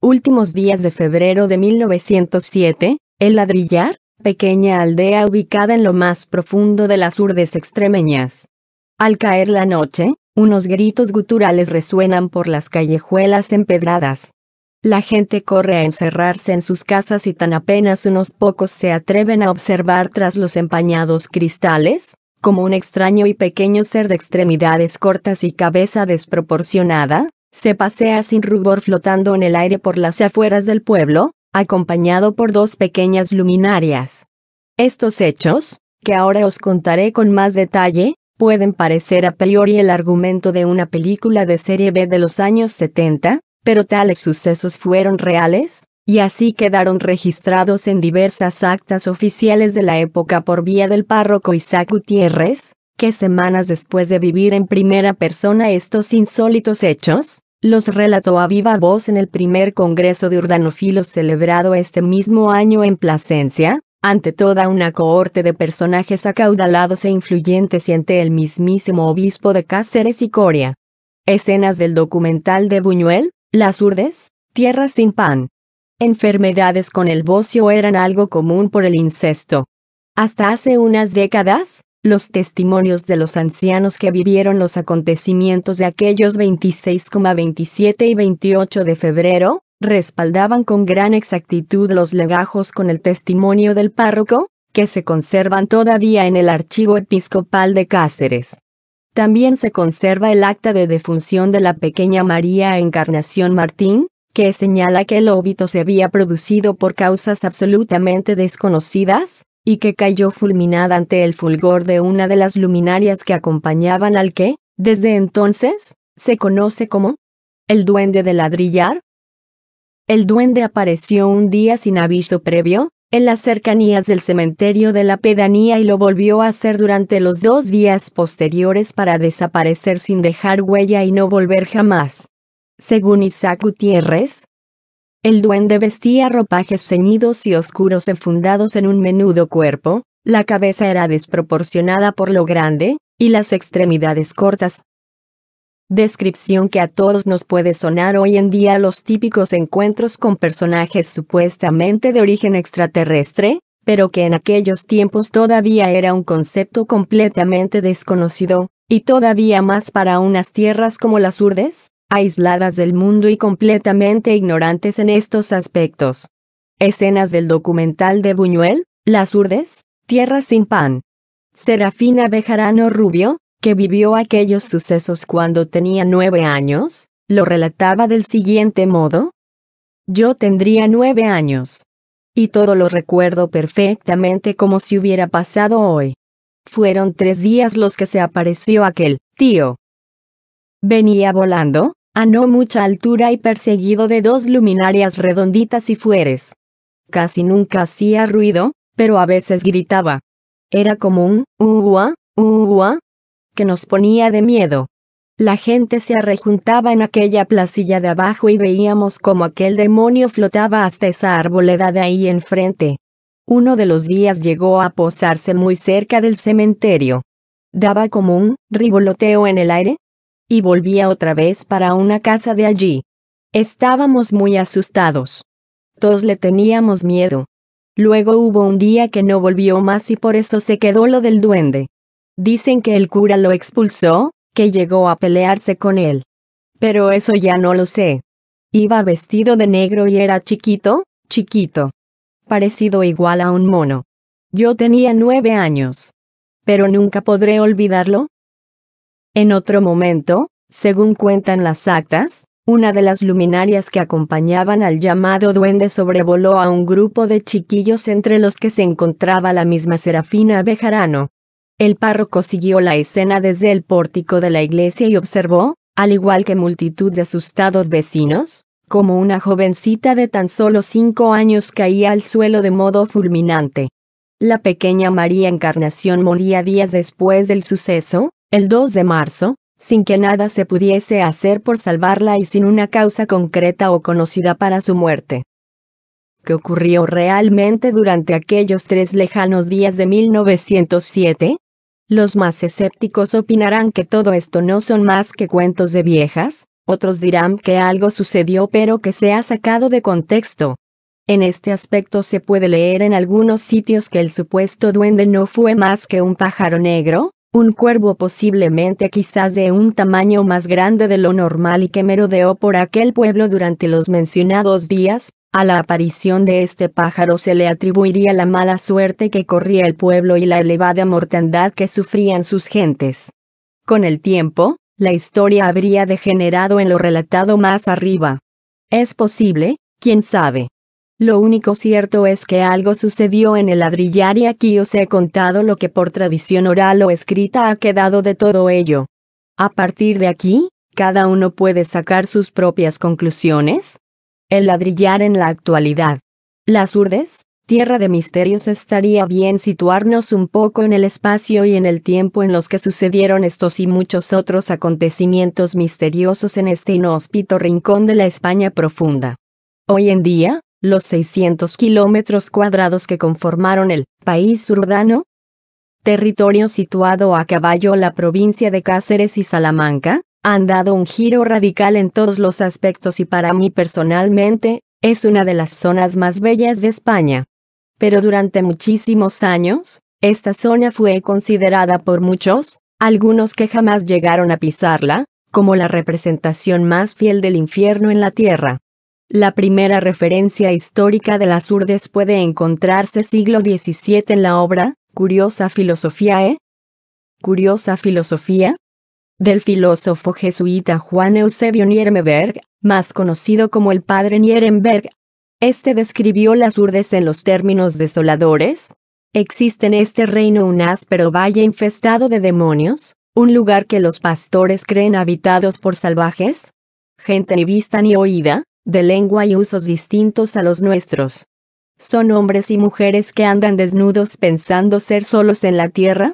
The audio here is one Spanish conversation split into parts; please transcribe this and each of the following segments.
últimos días de febrero de 1907, El Ladrillar, pequeña aldea ubicada en lo más profundo de las urdes extremeñas. Al caer la noche, unos gritos guturales resuenan por las callejuelas empedradas. La gente corre a encerrarse en sus casas y tan apenas unos pocos se atreven a observar tras los empañados cristales, como un extraño y pequeño ser de extremidades cortas y cabeza desproporcionada, se pasea sin rubor flotando en el aire por las afueras del pueblo, acompañado por dos pequeñas luminarias. Estos hechos, que ahora os contaré con más detalle, pueden parecer a priori el argumento de una película de serie B de los años 70, pero tales sucesos fueron reales, y así quedaron registrados en diversas actas oficiales de la época por vía del párroco Isaac Gutiérrez, ¿Qué semanas después de vivir en primera persona estos insólitos hechos, los relató a viva voz en el primer Congreso de Urdanofilos celebrado este mismo año en Plasencia, ante toda una cohorte de personajes acaudalados e influyentes y ante el mismísimo obispo de Cáceres y Coria. Escenas del documental de Buñuel, Las Urdes, Tierras sin pan. Enfermedades con el bocio eran algo común por el incesto. Hasta hace unas décadas, los testimonios de los ancianos que vivieron los acontecimientos de aquellos 26,27 y 28 de febrero, respaldaban con gran exactitud los legajos con el testimonio del párroco, que se conservan todavía en el Archivo Episcopal de Cáceres. También se conserva el acta de defunción de la pequeña María Encarnación Martín, que señala que el óbito se había producido por causas absolutamente desconocidas, y que cayó fulminada ante el fulgor de una de las luminarias que acompañaban al que, desde entonces, se conoce como el duende de ladrillar. El duende apareció un día sin aviso previo, en las cercanías del cementerio de la pedanía y lo volvió a hacer durante los dos días posteriores para desaparecer sin dejar huella y no volver jamás. Según Isaac Gutiérrez, el duende vestía ropajes ceñidos y oscuros enfundados en un menudo cuerpo, la cabeza era desproporcionada por lo grande, y las extremidades cortas. Descripción que a todos nos puede sonar hoy en día los típicos encuentros con personajes supuestamente de origen extraterrestre, pero que en aquellos tiempos todavía era un concepto completamente desconocido, y todavía más para unas tierras como las urdes, aisladas del mundo y completamente ignorantes en estos aspectos. Escenas del documental de Buñuel, Las Urdes, Tierra sin pan. Serafina Bejarano Rubio, que vivió aquellos sucesos cuando tenía nueve años, lo relataba del siguiente modo. Yo tendría nueve años. Y todo lo recuerdo perfectamente como si hubiera pasado hoy. Fueron tres días los que se apareció aquel, tío, Venía volando, a no mucha altura y perseguido de dos luminarias redonditas y fueres. Casi nunca hacía ruido, pero a veces gritaba. Era como un ugua, ugua, que nos ponía de miedo. La gente se arrejuntaba en aquella placilla de abajo y veíamos como aquel demonio flotaba hasta esa arboleda de ahí enfrente. Uno de los días llegó a posarse muy cerca del cementerio. Daba como un rivoloteo en el aire, y volvía otra vez para una casa de allí. Estábamos muy asustados. Todos le teníamos miedo. Luego hubo un día que no volvió más y por eso se quedó lo del duende. Dicen que el cura lo expulsó, que llegó a pelearse con él. Pero eso ya no lo sé. Iba vestido de negro y era chiquito, chiquito. Parecido igual a un mono. Yo tenía nueve años. Pero nunca podré olvidarlo, en otro momento, según cuentan las actas, una de las luminarias que acompañaban al llamado duende sobrevoló a un grupo de chiquillos entre los que se encontraba la misma Serafina Bejarano. El párroco siguió la escena desde el pórtico de la iglesia y observó, al igual que multitud de asustados vecinos, como una jovencita de tan solo cinco años caía al suelo de modo fulminante. La pequeña María Encarnación moría días después del suceso, el 2 de marzo, sin que nada se pudiese hacer por salvarla y sin una causa concreta o conocida para su muerte. ¿Qué ocurrió realmente durante aquellos tres lejanos días de 1907? Los más escépticos opinarán que todo esto no son más que cuentos de viejas, otros dirán que algo sucedió pero que se ha sacado de contexto. En este aspecto se puede leer en algunos sitios que el supuesto duende no fue más que un pájaro negro, un cuervo posiblemente quizás de un tamaño más grande de lo normal y que merodeó por aquel pueblo durante los mencionados días, a la aparición de este pájaro se le atribuiría la mala suerte que corría el pueblo y la elevada mortandad que sufrían sus gentes. Con el tiempo, la historia habría degenerado en lo relatado más arriba. Es posible, quién sabe. Lo único cierto es que algo sucedió en el ladrillar y aquí os he contado lo que por tradición oral o escrita ha quedado de todo ello. A partir de aquí, cada uno puede sacar sus propias conclusiones. El ladrillar en la actualidad. Las urdes, tierra de misterios estaría bien situarnos un poco en el espacio y en el tiempo en los que sucedieron estos y muchos otros acontecimientos misteriosos en este inhóspito rincón de la España profunda. Hoy en día, los 600 kilómetros cuadrados que conformaron el país urdano, territorio situado a caballo la provincia de Cáceres y Salamanca, han dado un giro radical en todos los aspectos y para mí personalmente, es una de las zonas más bellas de España. Pero durante muchísimos años, esta zona fue considerada por muchos, algunos que jamás llegaron a pisarla, como la representación más fiel del infierno en la tierra. La primera referencia histórica de las urdes puede encontrarse siglo XVII en la obra Curiosa e. Curiosa Filosofía del filósofo jesuita Juan Eusebio Nieremberg, más conocido como el padre Nierenberg. Este describió las urdes en los términos desoladores. Existe en este reino un áspero valle infestado de demonios, un lugar que los pastores creen habitados por salvajes, gente ni vista ni oída, de lengua y usos distintos a los nuestros. ¿Son hombres y mujeres que andan desnudos pensando ser solos en la tierra?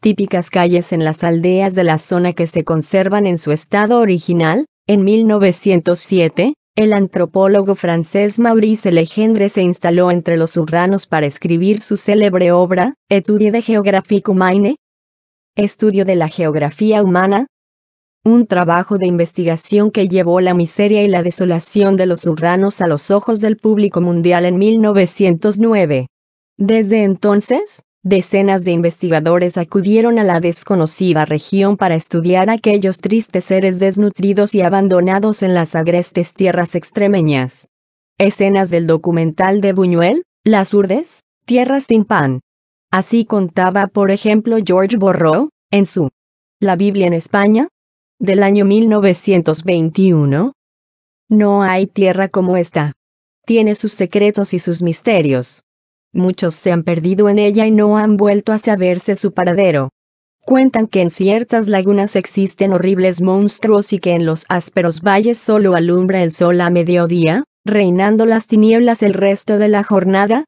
Típicas calles en las aldeas de la zona que se conservan en su estado original, en 1907, el antropólogo francés Maurice Legendre se instaló entre los urbanos para escribir su célebre obra, Etude de Géographique Humaine. Estudio de la geografía humana, un trabajo de investigación que llevó la miseria y la desolación de los urranos a los ojos del público mundial en 1909. Desde entonces, decenas de investigadores acudieron a la desconocida región para estudiar aquellos tristes seres desnutridos y abandonados en las agrestes tierras extremeñas. Escenas del documental de Buñuel, Las Urdes, Tierras sin pan. Así contaba, por ejemplo, George Borrow, en su La Biblia en España, del año 1921. No hay tierra como esta. Tiene sus secretos y sus misterios. Muchos se han perdido en ella y no han vuelto a saberse su paradero. Cuentan que en ciertas lagunas existen horribles monstruos y que en los ásperos valles solo alumbra el sol a mediodía, reinando las tinieblas el resto de la jornada.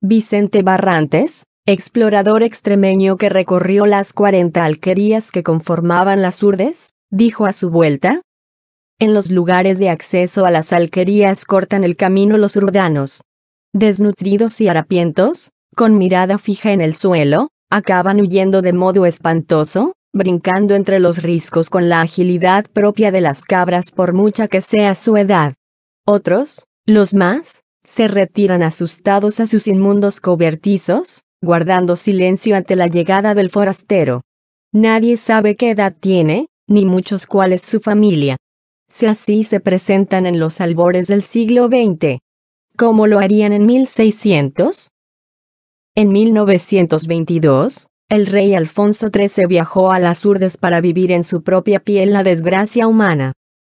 Vicente Barrantes, explorador extremeño que recorrió las 40 alquerías que conformaban las urdes, dijo a su vuelta. En los lugares de acceso a las alquerías cortan el camino los urdanos. Desnutridos y harapientos, con mirada fija en el suelo, acaban huyendo de modo espantoso, brincando entre los riscos con la agilidad propia de las cabras por mucha que sea su edad. Otros, los más, se retiran asustados a sus inmundos cobertizos, guardando silencio ante la llegada del forastero. Nadie sabe qué edad tiene, ni muchos cuál es su familia. Si así se presentan en los albores del siglo XX, ¿cómo lo harían en 1600? En 1922, el rey Alfonso XIII viajó a las Urdes para vivir en su propia piel la desgracia humana.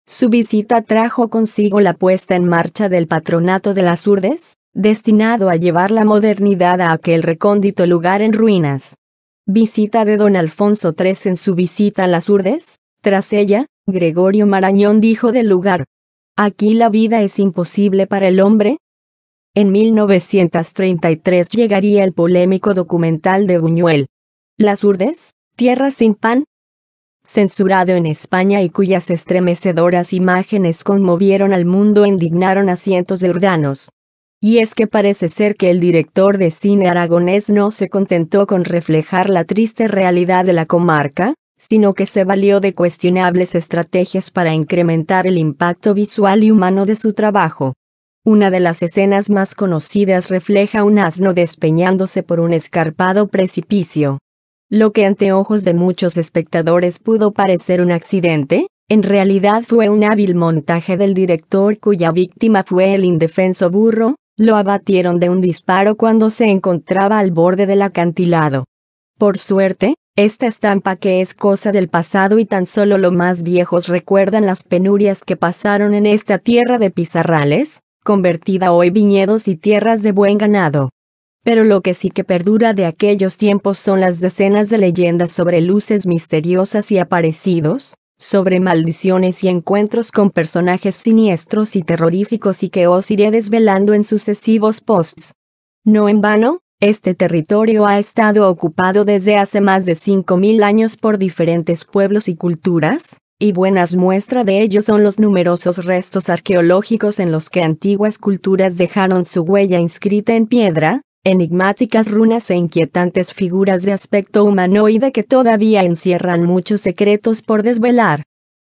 Su visita trajo consigo la puesta en marcha del patronato de las Urdes, destinado a llevar la modernidad a aquel recóndito lugar en ruinas. Visita de don Alfonso III en su visita a las Urdes, tras ella, Gregorio Marañón dijo del lugar. Aquí la vida es imposible para el hombre. En 1933 llegaría el polémico documental de Buñuel. Las Urdes, Tierra sin pan. Censurado en España y cuyas estremecedoras imágenes conmovieron al mundo e indignaron a cientos de urdanos. Y es que parece ser que el director de cine aragonés no se contentó con reflejar la triste realidad de la comarca, sino que se valió de cuestionables estrategias para incrementar el impacto visual y humano de su trabajo. Una de las escenas más conocidas refleja un asno despeñándose por un escarpado precipicio. Lo que ante ojos de muchos espectadores pudo parecer un accidente, en realidad fue un hábil montaje del director cuya víctima fue el indefenso burro, lo abatieron de un disparo cuando se encontraba al borde del acantilado. Por suerte, esta estampa que es cosa del pasado y tan solo los más viejos recuerdan las penurias que pasaron en esta tierra de pizarrales, convertida hoy viñedos y tierras de buen ganado. Pero lo que sí que perdura de aquellos tiempos son las decenas de leyendas sobre luces misteriosas y aparecidos, sobre maldiciones y encuentros con personajes siniestros y terroríficos y que os iré desvelando en sucesivos posts. No en vano, este territorio ha estado ocupado desde hace más de 5.000 años por diferentes pueblos y culturas, y buenas muestras de ello son los numerosos restos arqueológicos en los que antiguas culturas dejaron su huella inscrita en piedra, enigmáticas runas e inquietantes figuras de aspecto humanoide que todavía encierran muchos secretos por desvelar.